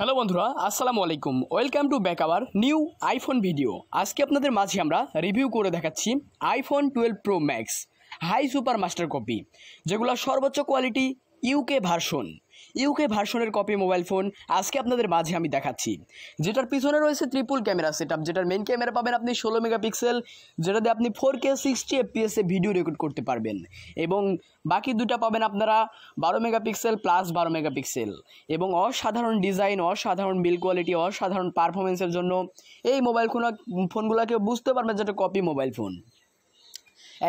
hello বন্ধুরা আসসালামু আলাইকুম welcome to back our new iPhone video আজকে আপনাদের মাঝে আমরা রিভিউ করে দেখাচ্ছি iPhone twelve pro max high super master copy যেগুলো সর্বোচ্চ কোয়ালিটি ইউকে ভার্সন ইউকে ভার্সনের কপি মোবাইল ফোন আজকে আপনাদের মাঝে আমি দেখাচ্ছি যেটার পিছনে রয়েছে ত্রিপুল ক্যামেরা সেট আপ যেটার মেন ক্যামেরা পাবেন আপনি ষোলো মেগাপিক্সেল যেটা দিয়ে আপনি ফোর কে সিক্সটি এফপিএসে ভিডিও রেকর্ড করতে পারবেন এবং বাকি দুটা পাবেন আপনারা বারো মেগাপিক্সেল প্লাস বারো মেগাপিক্সেল এবং অসাধারণ ডিজাইন অসাধারণ বিল কোয়ালিটি অসাধারণ পারফরমেন্সের জন্য এই মোবাইল ফোন ফোনগুলোকে বুঝতে পারবেন যেটা কপি মোবাইল ফোন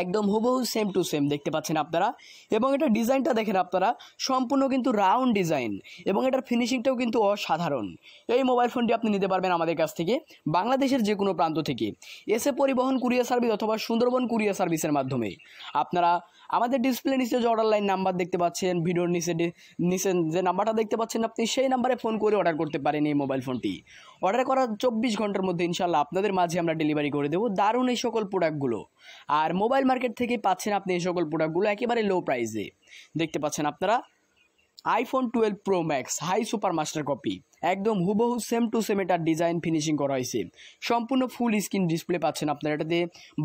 একদম হুবহু সেম টু সেম দেখতে পাচ্ছেন আপনারা এবং এটা ডিজাইনটা দেখেন আপনারা সম্পূর্ণ কিন্তু রাউন্ড ডিজাইন এবং এটার ফিনিশিংটাও কিন্তু অসাধারণ এই মোবাইল ফোনটি আপনি নিতে পারবেন আমাদের কাছ থেকে বাংলাদেশের যে কোনো প্রান্ত থেকে এসে পরিবহন কুরিয়ার সার্ভিস অথবা সুন্দরবন কুরিয়ার সার্ভিসের মাধ্যমে আপনারা আমাদের ডিসপ্লে নিচে যে অর্ডার লাইন নাম্বার দেখতে পাচ্ছেন ভিডিওর নিচে নিচে যে নাম্বারটা দেখতে পাচ্ছেন আপনি সেই নাম্বারে ফোন করে অর্ডার করতে পারেন এই মোবাইল ফোনটি অর্ডার করার চব্বিশ ঘন্টার মধ্যে ইনশাল্লাহ আপনাদের মাঝে আমরা ডেলিভারি করে দেবো দারুণ এই সকল প্রোডাক্টগুলো আর মোবাইল মোবাইল মার্কেট থেকে পাচ্ছেন আপনি এই সকল প্রোডাক্টগুলো একেবারে লো প্রাইসে দেখতে পাচ্ছেন আপনারা iPhone twelve pro max high super master copy একদম হুবহু সেম টু সেম এটার ডিজাইন ফিনিশিং করা হয়েছে সম্পূর্ণ ফুল স্ক্রিন ডিসপ্লে পাচ্ছেন আপনারা এটাতে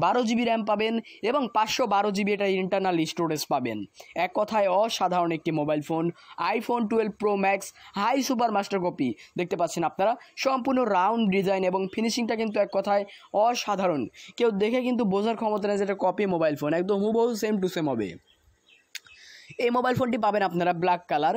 বারো জিবি র্যাম পাবেন এবং পাঁচশো বারো জিবি এটা ইন্টারনাল স্টোরেজ পাবেন এক কথায় অসাধারণ একটি mobile phone iPhone twelve pro max high super master copy দেখতে পাচ্ছেন আপনারা সম্পূর্ণ রাউন্ড ডিজাইন এবং ফিনিশিংটা কিন্তু এক কথায় অসাধারণ কেউ দেখে কিন্তু বোঝার ক্ষমতা নেই যেটা কপি মোবাইল ফোন একদম হুবহু সেম টু সেম হবে এই মোবাইল ফোনটি পাবেন আপনারা black colour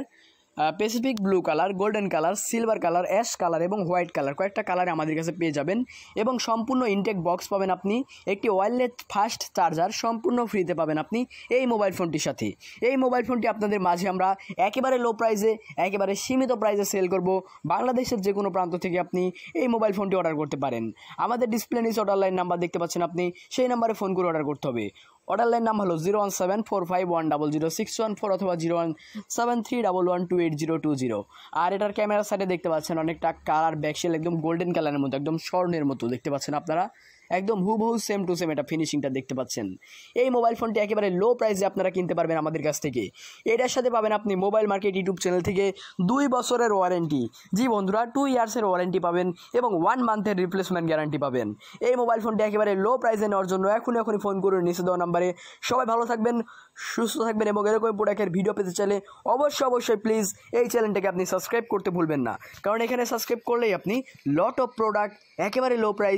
Pacific blue colour golden colour silver colour ash colour এবং হোয়াইট কালার কয়েকটা কালারে আমাদের কাছে পেয়ে যাবেন এবং সম্পূর্ণ ইনটেক বক্স পাবেন আপনি একটি ওয়াইলেস ফাস্ট চার্জার সম্পূর্ণ ফ্রিতে পাবেন আপনি এই মোবাইল ফোনটির সাথে এই মোবাইল ফোনটি আপনাদের মাঝে আমরা একেবারে লো প্রাইসে একেবারে সীমিত প্রাইসে সেল করব বাংলাদেশের যে কোনো প্রান্ত থেকে আপনি এই মোবাইল ফোনটি অর্ডার করতে পারেন আমাদের display news order line number দেখতে পাচ্ছেন আপনি সেই নাম্বারে ফোন করে অর্ডার করতে হবে অর্ডার লাইন নাম হলো zero one seven four five one double zero six one four অথবা zero one seven three double one two eight zero two zero আর এটার ক্যামেরার সাইডে দেখতে পাচ্ছেন অনেকটা কালার ব্যাকশেল একদম গোল্ডেন কালারের মতো একদম স্বর্ণের মতো দেখতে পাচ্ছেন আপনারা একদম হুবহু সেম টু সেম এটা ফিনিশিংটা দেখতে পাচ্ছেন এই মোবাইল ফোনটি একেবারে লো প্রাইসে আপনারা কিনতে পারবেন আমাদের কাছ থেকে এটার সাথে পাবেন আপনি মোবাইল মার্কেট ইউটিউব চ্যানেল থেকে দুই বছরের ওয়ারেন্টি জি বন্ধুরা টু ইয়ার্সের ওয়ারেন্টি পাবেন এবং ওয়ান মান্থের রিপ্লেসমেন্ট গ্যারান্টি পাবেন এই মোবাইল ফোনটি একেবারে লো প্রাইসে নেওয়ার জন্য এখন এখনই ফোন করুন নিচে দেওয়া নাম্বারে সবাই ভালো থাকবেন সুস্থ থাকবেন এবং এরকম প্রোডাক্টের ভিডিও পেতে চাইলে অবশ্যই অবশ্যই প্লিজ এই চ্যানেলটাকে আপনি সাবস্ক্রাইব করতে ভুলবেন না কারণ এখানে সাবস্ক্রাইব করলেই আপনি লট অফ প্রোডাক্ট একেবারে লো প্রাইস